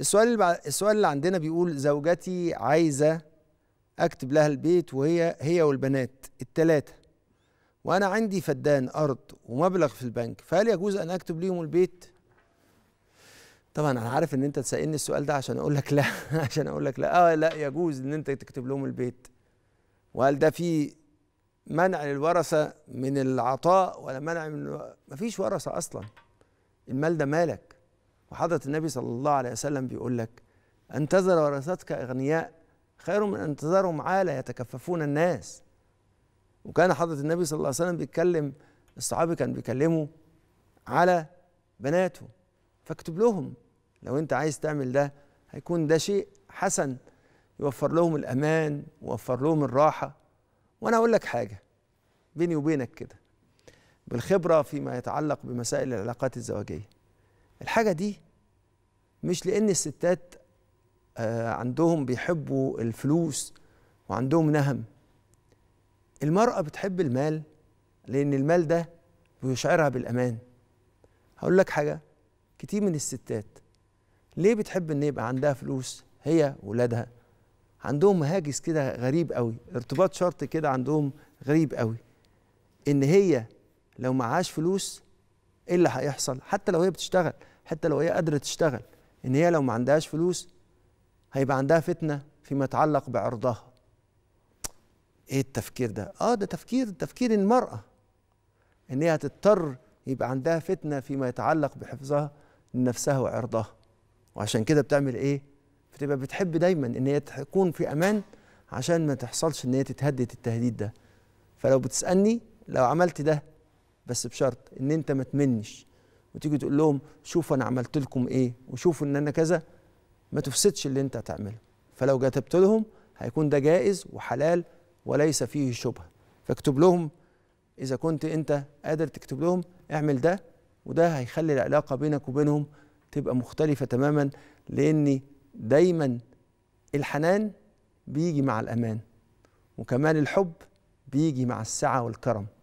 السؤال اللي السؤال اللي عندنا بيقول زوجتي عايزه اكتب لها البيت وهي هي والبنات الثلاثه وانا عندي فدان ارض ومبلغ في البنك فهل يجوز ان اكتب ليهم البيت طبعا انا عارف ان انت تسالني السؤال ده عشان اقول لك لا عشان اقول لك لا اه لا يجوز ان انت تكتب لهم البيت وهل ده في منع للورثه من العطاء ولا منع من مفيش ورثه اصلا المال ده مالك وحضرة النبي صلى الله عليه وسلم بيقول لك أن ورثتك أغنياء خير من أن عالة يتكففون الناس وكان حضرة النبي صلى الله عليه وسلم بيتكلم الصحابي كان بيكلمه على بناته فاكتب لهم لو أنت عايز تعمل ده هيكون ده شيء حسن يوفر لهم الأمان ويوفر لهم الراحة وأنا أقول لك حاجة بيني وبينك كده بالخبرة فيما يتعلق بمسائل العلاقات الزواجية الحاجه دي مش لان الستات آه، عندهم بيحبوا الفلوس وعندهم نهم المرأة بتحب المال لأن المال ده بيشعرها بالأمان هقول لك حاجة كتير من الستات ليه بتحب إن يبقى عندها فلوس هي وولادها عندهم هاجس كده غريب قوي ارتباط شرط كده عندهم غريب قوي إن هي لو معهاش فلوس ايه اللي هيحصل حتى لو هي بتشتغل حتى لو هي قادره تشتغل ان هي لو ما عندهاش فلوس هيبقى عندها فتنه فيما يتعلق بعرضها ايه التفكير ده اه ده تفكير تفكير المراه ان هي هتضطر يبقى عندها فتنه فيما يتعلق بحفظها لنفسها وعرضها وعشان كده بتعمل ايه بتبقى بتحب دايما ان هي تكون في امان عشان ما تحصلش ان هي تتهدد التهديد ده فلو بتسالني لو عملت ده بس بشرط ان انت ما تمنش وتيجي تقول لهم شوفوا انا عملت لكم ايه وشوفوا ان انا كذا ما تفسدش اللي انت هتعمله فلو كتبت لهم هيكون ده جائز وحلال وليس فيه شبهه فاكتب لهم اذا كنت انت قادر تكتب لهم اعمل ده وده هيخلي العلاقه بينك وبينهم تبقى مختلفه تماما لان دايما الحنان بيجي مع الامان وكمان الحب بيجي مع السعه والكرم